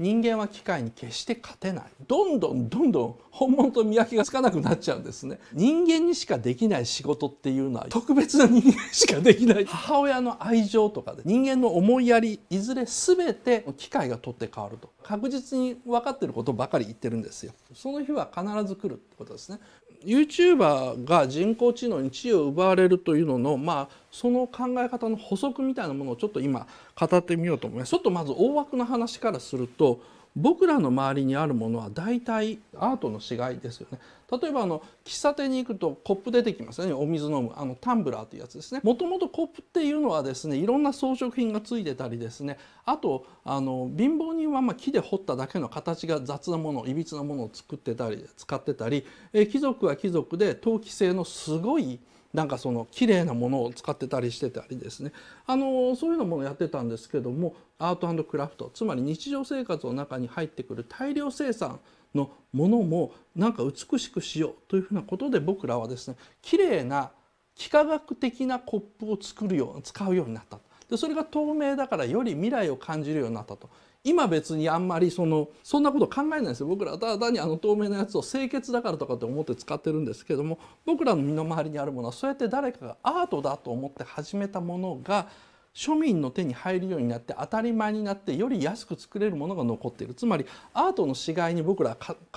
人間は機械に決して勝てないどんどんどんどん本物と見分けがつかなくなっちゃうんですね人間にしかできない仕事っていうのは特別な人間しかできない母親の愛情とかで人間の思いやりいずれ全て機械が取って変わると確実に分かっていることばかり言ってるんですよその日は必ず来るってことですね YouTuber が人工知能に地位を奪われるというのの、まあ、その考え方の補足みたいなものをちょっと今語ってみようと思います。ちょっとまず大枠の話からすると僕らの周りにあるものは大体アートの死骸ですよね例えばあの喫茶店に行くとコップ出てきますよねお水飲むあのタンブラーというやつですねもともとコップっていうのはですねいろんな装飾品がついてたりですねあとあの貧乏人はま木で彫っただけの形が雑なものいびつなものを作ってたり使ってたりえ貴族は貴族で陶器製のすごいなんかその綺麗なものを使ってたりしてたりですねあのそういうのもやってたんですけどもアートクラフトつまり日常生活の中に入ってくる大量生産のものもなんか美しくしようというふうなことで僕らはですね綺麗な幾何学的なコップを作るよう使うようになったでそれが透明だからより未来を感じるようになったと今別にあんまりそのそんなこと考えないんですよ僕らはただ単にあの透明なやつを清潔だからとかって思って使ってるんですけども僕らの身の回りにあるものはそうやって誰かがアートだと思って始めたものが庶民の手に入るようになって当たり前になってより安く作れるものが残っているつまりアートの死骸に僕ら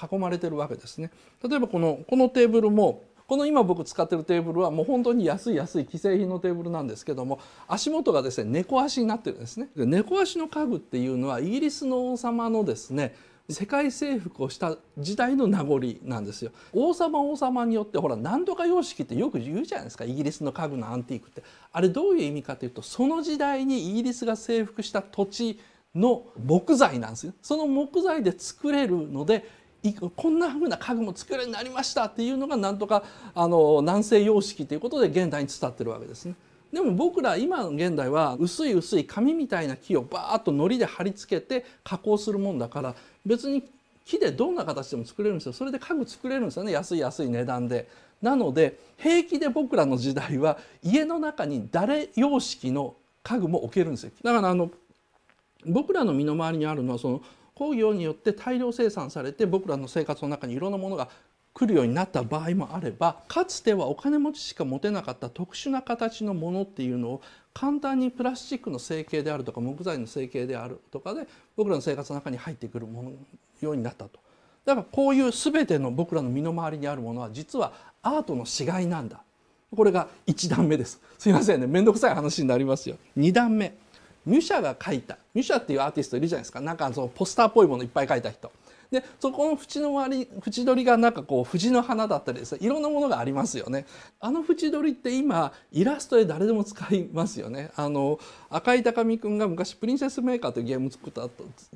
囲まれてるわけですね。例えばこのこのテーブルもこの今僕使ってるテーブルはもう本当に安い安い既製品のテーブルなんですけども足元がですね猫足になってるんですね。で猫足の家具っていうのはイギリスの王様のですね世界征服をした時代の名残なんですよ王様王様によってほら何とか様式ってよく言うじゃないですかイギリスの家具のアンティークってあれどういう意味かというとその時代にイギリスが征服した土地の木材なんですよその木材で作れるのでこんなふうな家具も作るようになりましたっていうのがなんとかあの南西様式ということで現代に伝ってるわけですね。でも僕ら今の現代は薄い薄い紙みたいな木をバーッと糊で貼り付けて加工するもんだから別に木でどんな形でも作れるんですよそれで家具作れるんですよね安い安い値段で。なので平気で僕らの時代は家の中に誰様式の家具も置けるんですよ。だからあの僕らの身の回りにあるのはその工業によって大量生産されて僕らの生活の中にいろんなものが来るようになった場合もあればかつてはお金持ちしか持てなかった特殊な形のものっていうのを簡単にプラスチックの成形であるとか木材の成形であるとかで僕らの生活の中に入ってくるものようになったと。だからこういう全ての僕らの身の回りにあるものは実はアートの死骸なんだ。これが1段目です。すいませんね。面倒くさい話になりますよ。2段目。ミュシャが書いたミュシャっていうアーティストいるじゃないですかなんかそのポスターっぽいものいっぱい描いた人でそこの縁の割り縁取りがなんかこう藤の花だったりですねいろんなものがありますよねあの縁取りって今イラストで誰でも使いますよねあの赤井高見くんが昔プリンセスメーカーというゲーム作った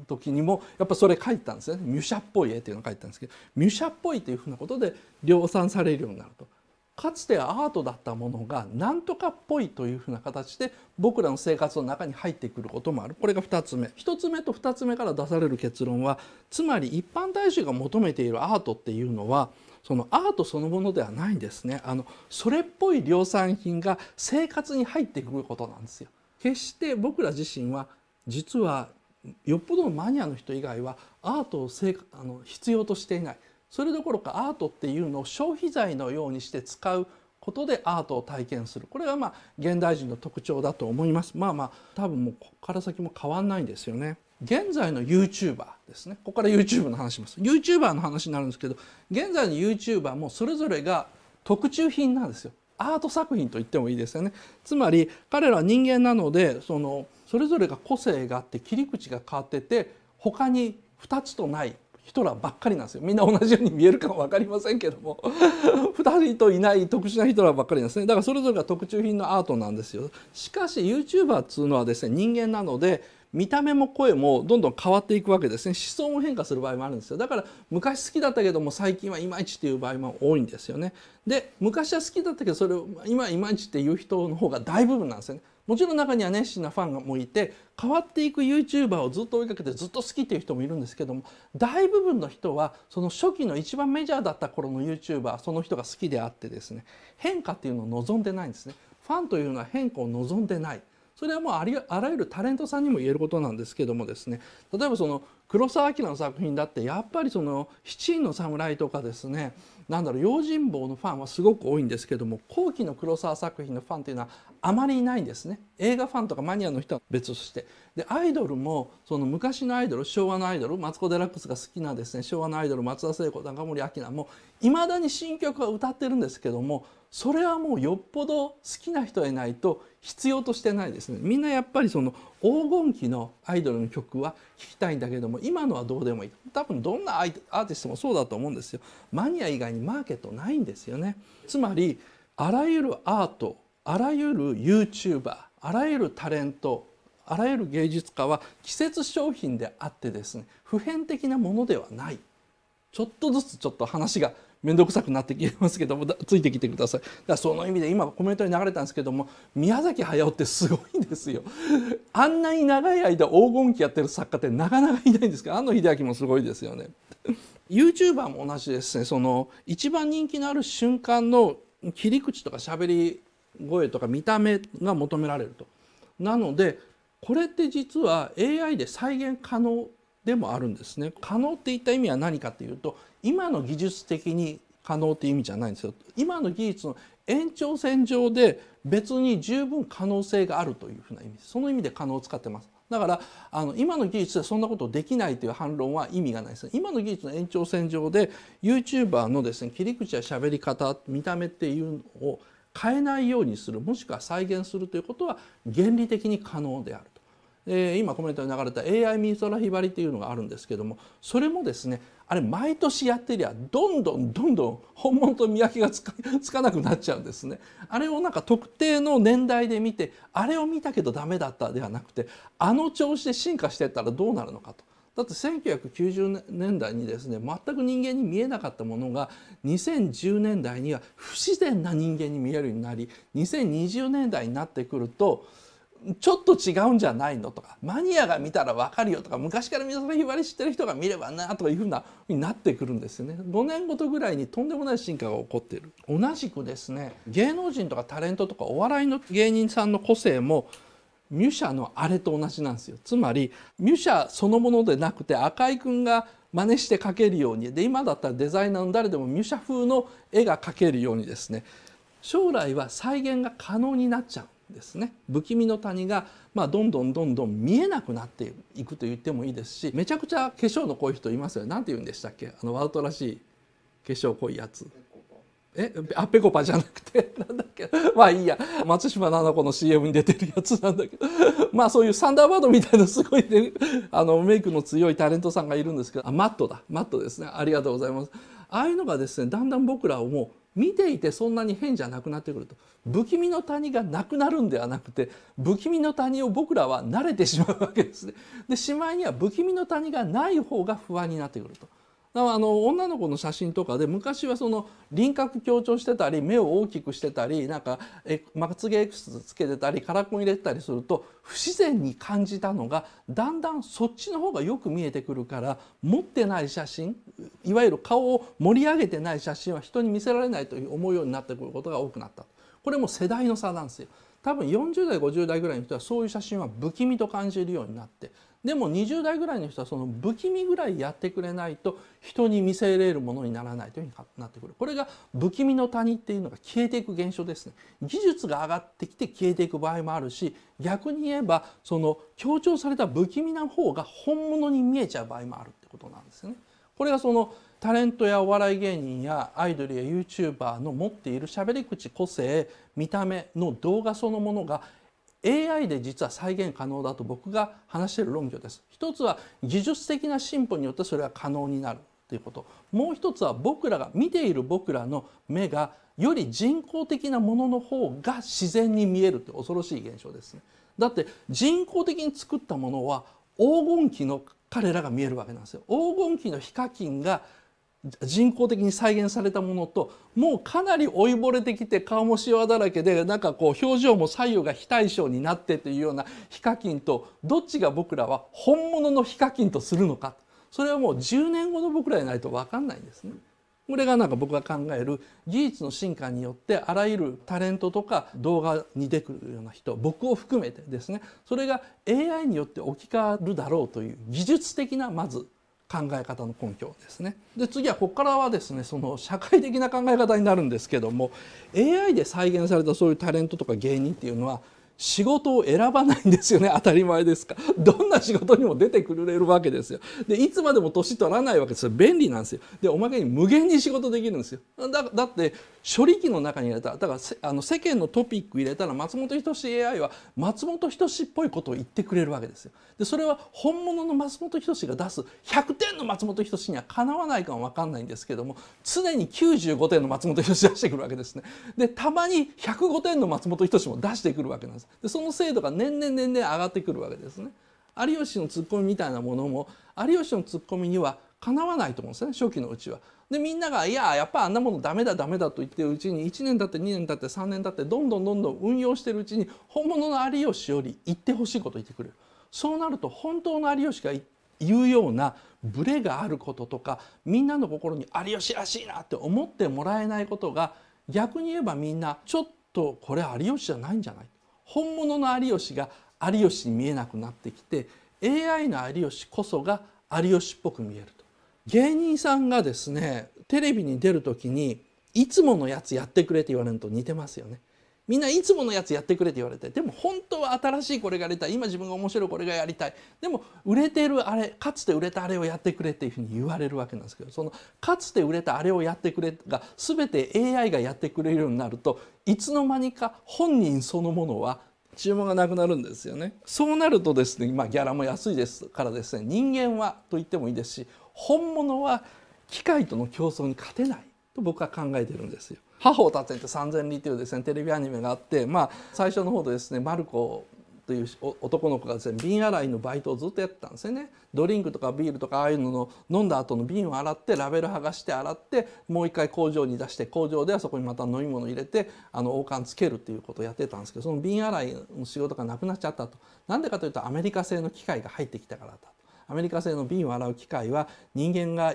時にもやっぱそれ書いたんですねミュシャっぽい絵っていうのを書いたんですけどミュシャっぽいというふうなことで量産されるようになると。かつてアートだったものがなんとかっぽいというふうな形で僕らの生活の中に入ってくることもあるこれが2つ目1つ目と2つ目から出される結論はつまり一般大衆が求めているアートっていうのはそのアートそのものではないんですねあのそれっぽい量産品が生活に入ってくることなんですよ決して僕ら自身は実はよっぽどのマニアの人以外はアートをあの必要としていないそれどころかアートっていうのを消費財のようにして使うことでアートを体験するこれがまあ現代人の特徴だと思いますまあまあ多分もうここから先も変わんないんですよね現在の YouTuber ですねここから YouTube の話します YouTuber の話になるんですけど現在の YouTuber もそれぞれが特注品なんですよアート作品と言ってもいいですよねつまり彼らは人間なのでそのそれぞれが個性があって切り口が変わってて他に2つとない人らばっかりなんですよみんな同じように見えるかも分かりませんけども2 人といない特殊な人らばっかりなんですねだからそれぞれが特注品のアートなんですよしかし YouTuber っつうのはですね人間なので見た目も声もどんどん変わっていくわけですね思想も変化する場合もあるんですよだから昔好きだったけども最近はいまいちっていう場合も多いんですよねで昔は好きだったけどそれを今いまいちっていう人の方が大部分なんですよねもちろん中には熱心なファンもいて変わっていく YouTuber をずっと追いかけてずっと好きっていう人もいるんですけども大部分の人はその初期の一番メジャーだった頃の YouTuber その人が好きであってですね変化っていうのを望んでないんですねファンというのは変化を望んでないそれはもうあらゆるタレントさんにも言えることなんですけどもですね例えばその黒澤明の作品だってやっぱりその「七人の侍」とかですねなんだろう用心棒のファンはすごく多いんですけども後期の黒沢作品のファンというのはあまりいないんですね映画ファンとかマニアの人は別としてでアイドルもその昔のアイドル昭和のアイドルマツコ・デラックスが好きなですね昭和のアイドル松田聖子中森明菜もいまだに新曲は歌ってるんですけどもそれはもうよっぽど好きな人でないと必要としてないですねみんなやっぱりその黄金期のアイドルの曲は聴きたいんだけども今のはどうでもいい多分どんなアーティストもそうだと思うんですよマニア以外にマーケットないんですよねつまりあらゆるアートあらゆる YouTuber あらゆるタレントあらゆる芸術家は季節商品であってですね普遍的なものではないちょっとずつちょっと話が面倒くさくなってきますけどもついてきてくださいだからその意味で今コメントに流れたんですけども宮崎駿ってすごいんですよ あんなに長い間黄金期やってる作家ってなかなかいないんですけど安野秀明もすごいですよね YouTuber も同じですねその一番人気のある瞬間の切り口とか喋り声とか見た目が求められると。なのでこれって実は AI で再現可能でもあるんですね。可能っていった意味は何かというと今の技術的に可能っていう意味じゃないんですよ今の技術の延長線上で別に十分可能性があるというふうな意味その意味で可能を使ってますだからあの今の技術でそんなことできないという反論は意味がないです今の技術の延長線上で YouTuber のですね切り口や喋り方見た目っていうのを変えないようにするもしくは再現するということは原理的に可能であるえー、今コメントに流れた AI 美空ひばりっていうのがあるんですけどもそれもですねあれ毎年やってりゃどんどんどんどん本物と見分けがつかなくなっちゃうんですね。あれをなんか特定の年代で見てあれを見たけどダメだったではなくてあの調子で進化してったらどうなるのかと。だって1990年代にですね全く人間に見えなかったものが2010年代には不自然な人間に見えるようになり2020年代になってくるとちょっと違うんじゃないのとかマニアが見たら分かるよとか昔から水戸ひばり知ってる人が見ればなとかいうふうなになってくるんですよね5年ごとぐらいにとんでもない進化が起こっている同じくですね芸能人とかタレントとかお笑いの芸人さんの個性もミュシャのあれと同じなんですよつまりミュシャそのものでなくて赤井君が真似して描けるようにで今だったらデザイナーの誰でもミュシャ風の絵が描けるようにですね将来は再現が可能になっちゃうですね不気味の谷が、まあ、どんどんどんどん見えなくなっていくと言ってもいいですしめちゃくちゃ化粧の濃い人いますよ何て言うんでしたっけあのワウトらしい化粧濃いやつ。えあぺこぱじゃなくて なんだっけまあいいや松島菜々子の CM に出てるやつなんだけどまあそういうサンダーバードみたいなすごい、ね、あのメイクの強いタレントさんがいるんですけどあマットだマットですねありがとうございますああいうのがですねだんだん僕らはもう見ていてそんなに変じゃなくなってくると不気味の谷がなくなるんではなくて不気味の谷を僕らは慣れてしまうわけですね。でしまいには不気味の谷がない方が不安になってくると。だからあの女の子の写真とかで昔はその輪郭強調してたり目を大きくしてたりなんかえまつげエクスつけてたりカラコン入れてたりすると不自然に感じたのがだんだんそっちの方がよく見えてくるから持ってない写真いわゆる顔を盛り上げてない写真は人に見せられないと思うようになってくることが多くなったこれも世代の差なんですよ。多分40代50代ぐらいの人はそういう写真は不気味と感じるようになってでも20代ぐらいの人はその不気味ぐらいやってくれないと人に見せれるものにならないというふうになってくるこれが不気味の谷っていうのが消えていく現象ですね技術が上がってきて消えていく場合もあるし逆に言えばその強調された不気味な方が本物に見えちゃう場合もあるってことなんですよね。これがそのタレントやお笑い芸人やアイドルや YouTuber の持っている喋り口個性見た目の動画そのものが AI で実は再現可能だと僕が話している論拠です。一つは技術的な進歩によってそれは可能になるということ。もう一つは僕らが見ている僕らの目がより人工的なものの方が自然に見えるって恐ろしい現象ですね。だって人工的に作ったものは黄金期の彼らが見えるわけなんですよ。黄金期のヒカキンが人工的に再現されたものともうかなり老いぼれてきて顔もしわだらけでなんかこう表情も左右が非対称になってというようなヒカキンとどっちが僕らは本物のヒカキンとするのかそれはもう10年後の僕らでないと分かんないんですね。これがなんか僕が考える技術の進化によってあらゆるタレントとか動画に出てくるような人僕を含めてですねそれが AI によって置き換わるだろうという技術的なまず考え方の根拠ですね。で次はここからはですねその社会的な考え方になるんですけども AI で再現されたそういうタレントとか芸人っていうのは仕事を選ばないんですよね 当たり前ですかどんな仕事にも出てくれるわけですよでいつまでも年取らないわけですよ便利なんですよでおまけに無限に仕事できるんですよだだって処理機の中に入れただからあの世間のトピック入れたら松本人志 AI は松本人志っぽいことを言ってくれるわけですよでそれは本物の松本人志が出す100点の松本人志にはかなわないかも分かんないんですけども常に95点の松本人志出してくるわけですねでたまに105点の松本人志も出してくるわけなんですでその精度が年々年々上がってくるわけですね。有吉のツッコミみたいなものも有吉のツッコミにはかなわないと思うんですね初期のうちは。でみんなが「いややっぱあんなものダメだダメだ」と言ってるうちに1年経って2年経って3年経ってどんどんどんどん運用してるうちに本物の有吉より言ってほしいこと言ってくれる。そうなると本当の有吉が言うようなブレがあることとかみんなの心に有吉らしいなって思ってもらえないことが逆に言えばみんなちょっとこれ有吉じゃないんじゃない本物の有吉が有吉に見えなくなってきて AI の有吉こそが有吉っぽく見えると芸人さんがですねテレビに出る時にいつものやつやってくれって言われると似てますよねみんないつものやつやってくれって言われてでも本当は新しいこれがやりたい今自分が面白いこれがやりたいでも売れてるあれかつて売れたあれをやってくれっていうふうに言われるわけなんですけどそのかつて売れたあれをやってくれが全て AI がやってくれるようになるといつの間にか本人そのものは注文がなくなるんですよねそうなるとですね、まギャラも安いですからですね人間はと言ってもいいですし本物は機械との競争に勝てないと僕は考えてるんですよ。母を立てて3 0 0千里というですねテレビアニメがあって、まあ、最初の方でですねマルコという男の子がですね瓶洗いのバイトをずっとやってたんですよねドリンクとかビールとかああいうのの飲んだ後の瓶を洗ってラベル剥がして洗ってもう一回工場に出して工場ではそこにまた飲み物入れてあの王冠つけるっていうことをやってたんですけどその瓶洗いの仕事がなくなっちゃったとなんでかというとアメリカ製の機械が入ってきたからだとアメリカ製の瓶を洗う機械は人間が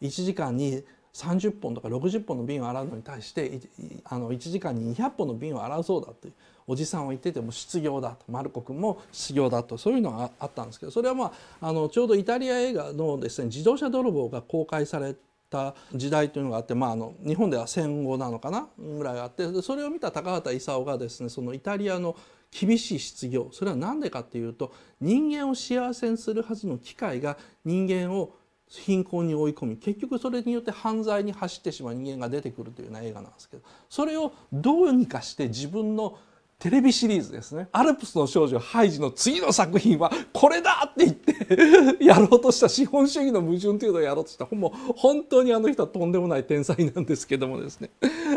1時間に30本とか60本の瓶を洗うのに対してあの1時間に200本の瓶を洗うそうだというおじさんを言ってても失業だとマルコ君も失業だとそういうのがあったんですけどそれはまああのちょうどイタリア映画のですね自動車泥棒が公開された時代というのがあって、まあ、あの日本では戦後なのかなぐらいあってそれを見た高畑勲がですねそのイタリアの厳しい失業それは何でかっていうと人間を幸せにするはずの機械が人間を貧困に追い込み結局それによって犯罪に走ってしまう人間が出てくるというような映画なんですけどそれをどうにかして自分のテレビシリーズですね「アルプスの少女ハイジ」の次の作品はこれだって言って やろうとした資本主義の矛盾というのをやろうとしたもう本当にあの人はとんでもない天才なんですけどもですね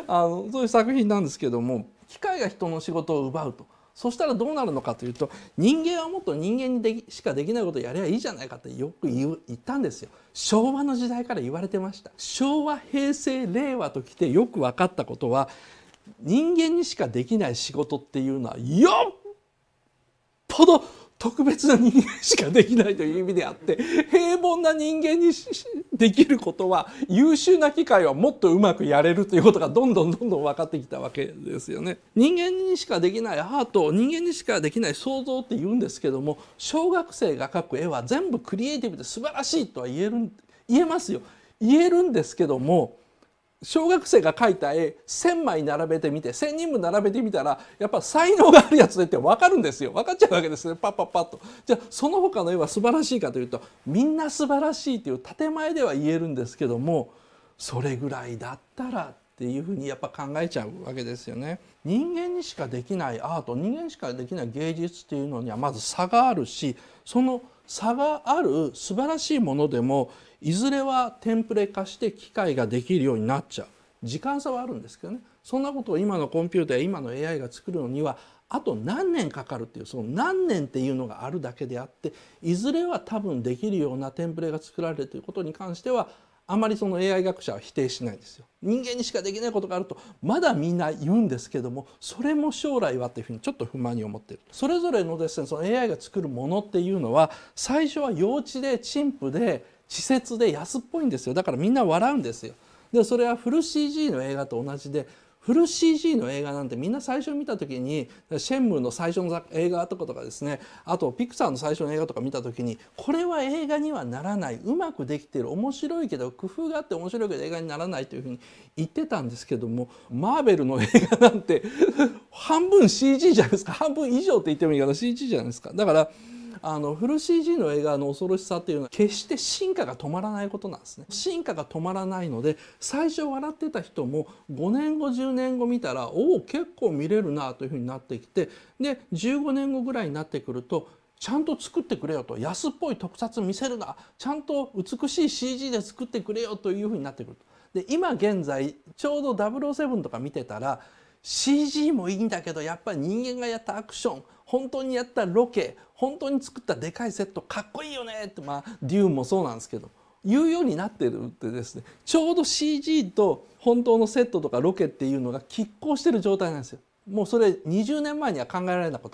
あのそういう作品なんですけども機械が人の仕事を奪うと。そしたらどうなるのかというと人間はもっと人間にでしかできないことをやればいいじゃないかってよく言ったんですよ昭和の時代から言われてました昭和平成令和ときてよく分かったことは人間にしかできない仕事っていうのはよっぽど特別な人間しかできないという意味であって平凡な人間にできることは優秀な機会はもっとうまくやれるということがどんどんどんどん分かってきたわけですよね。人間にしかできないアート人間にしかできない想像って言うんですけども小学生が描く絵は全部クリエイティブで素晴らしいとは言える言えますよ言えるんですけども小学生が描いた絵1,000枚並べてみて1,000人分並べてみたらやっぱ才能があるやつでって分かるんですよ分かっちゃうわけですねパッパッパッと。じゃあその他の絵は素晴らしいかというとみんな素晴らしいという建前では言えるんですけどもそれぐらいだったらっていうふうにやっぱ考えちゃうわけですよね。人間にしかできないアート人間にしかできない芸術っていうのにはまず差があるしその差がある素晴らしいものでもいずれはテンプレ化して機械ができるようになっちゃう時間差はあるんですけどねそんなことを今のコンピューター今の AI が作るのにはあと何年かかるっていうその何年っていうのがあるだけであっていずれは多分できるようなテンプレが作られるということに関してはあまりその AI 学者は否定しないですよ。人間にしかできないことがあるとまだみんな言うんですけどもそれも将来はというふうにちょっと不満に思ってる。それぞれのですねその AI が作るものっていうのは最初は幼稚で陳腐で稚拙で安っぽいんですよだからみんな笑うんですよ。でそれはフル CG の映画と同じでフル CG の映画なんてみんな最初見た時にシェンムーの最初の映画とかとかですねあとピクサーの最初の映画とか見た時にこれは映画にはならないうまくできてる面白いけど工夫があって面白いけど映画にならないというふうに言ってたんですけどもマーベルの映画なんて半分 CG じゃないですか半分以上って言ってもいいかな CG じゃないですか。だからあのフル CG の映画の恐ろしさっていうのは決して進化が止まらないことなんですね進化が止まらないので最初笑ってた人も5年後10年後見たらおお結構見れるなというふうになってきてで15年後ぐらいになってくるとちゃんと作ってくれよと安っぽい特撮見せるなちゃんと美しい CG で作ってくれよというふうになってくるで今現在ちょうど007とか見てたら CG もいいんだけどやっぱり人間がやったアクション本当にやったロケ本当に作ったでかいセットかっこいいよねってまあデューンもそうなんですけどいうようになってるってですねちょうど CG と本当のセットとかロケっていうのが拮抗してる状態なんですよ。もうそれ20年前には考えられなかっ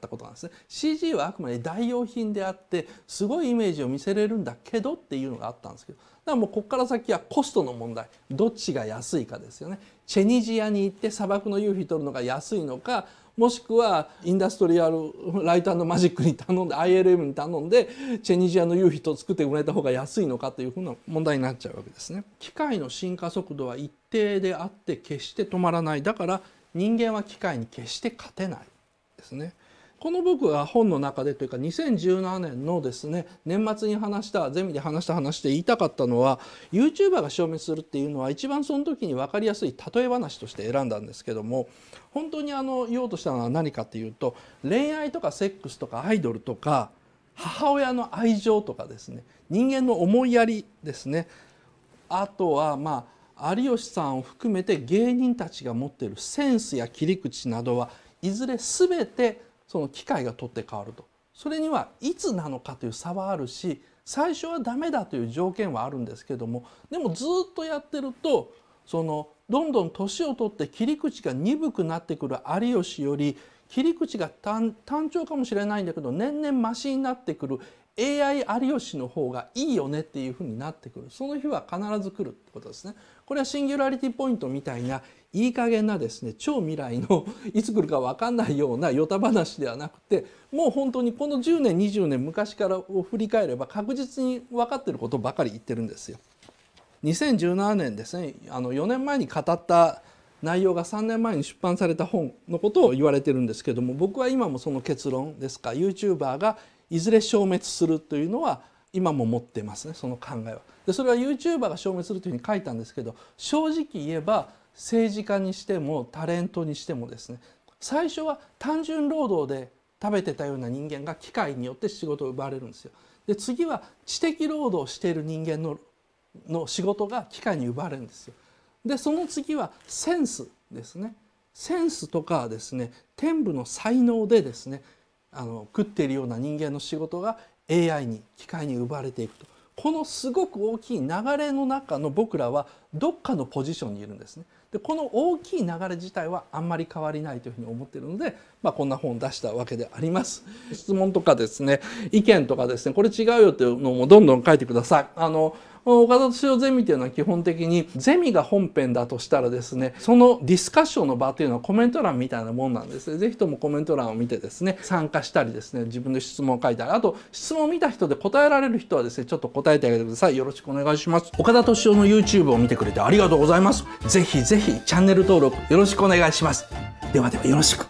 たことなんですね CG はあくまで代用品であってすごいイメージを見せれるんだけどっていうのがあったんですけどだからもうここから先はコストの問題どっちが安いかですよねチェニジアに行って砂漠の夕日撮るのが安いのかもしくはインダストリアルライタのマジックに頼んで ILM に頼んでチェニジアの夕日と作ってもらえた方が安いのかというふうな問題になっちゃうわけですね。機械の進化速度は一定であって決して止まらないだから人間は機械に決して勝てないですね。この僕は本の中でというか2017年のですね年末に話したゼミで話した話で言いたかったのは YouTuber が証明するっていうのは一番その時に分かりやすい例え話として選んだんですけども本当にあの言おうとしたのは何かっていうと恋愛とかセックスとかアイドルとか母親の愛情とかですね人間の思いやりですねあとはまあ有吉さんを含めて芸人たちが持っているセンスや切り口などはいずれ全てその機会が取って変わるとそれにはいつなのかという差はあるし最初はダメだという条件はあるんですけどもでもずっとやってるとそのどんどん年を取って切り口が鈍くなってくる有吉より切り口が単調かもしれないんだけど年々マシになってくる AI 有吉の方がいいよねっていう風になってくるその日は必ず来るってことですねこれはシンギュラリティポイントみたいないい加減なですね超未来の いつ来るか分かんないようなヨタ話ではなくてもう本当にこの10年20年昔からを振り返れば確実に分かっていることばかり言ってるんですよ。2017年ですねあの4年前に語った内容が3年前に出版された本のことを言われてるんですけども僕は今もその結論ですか YouTuber がいずれ消滅するというのは今も持ってますねその考えは。でそれは YouTuber が消滅するというふうに書いたんですけど正直言えば政治家にしてもタレントにしてもですね最初は単純労働で食べてたような人間が機械によって仕事を奪われるんですよ。で次は知的労働をしている人間のの仕事が機械に奪われるんですよ。でその次はセンスですねセンスとかですね天部の才能でですねあの食っているような人間の仕事が AI に機械に奪われていくとこのすごく大きい流れの中の僕らはどっかのポジションにいるんですねでこの大きい流れ自体はあんまり変わりないというふうに思ってるので、まあ、こんな本を出したわけであります。質問とかですね意見とかですねこれ違うよっていうのもどんどん書いてください。あの岡田敏夫ゼミというのは基本的にゼミが本編だとしたらですねそのディスカッションの場というのはコメント欄みたいなもんなんですね是非ともコメント欄を見てですね参加したりですね自分で質問を書いたりあと質問を見た人で答えられる人はですねちょっと答えてあげてくださいよろしくお願いします岡田敏夫の YouTube を見てくれてありがとうございますぜひぜぜひチャンネル登録よろしくお願いします。ではではよろしく。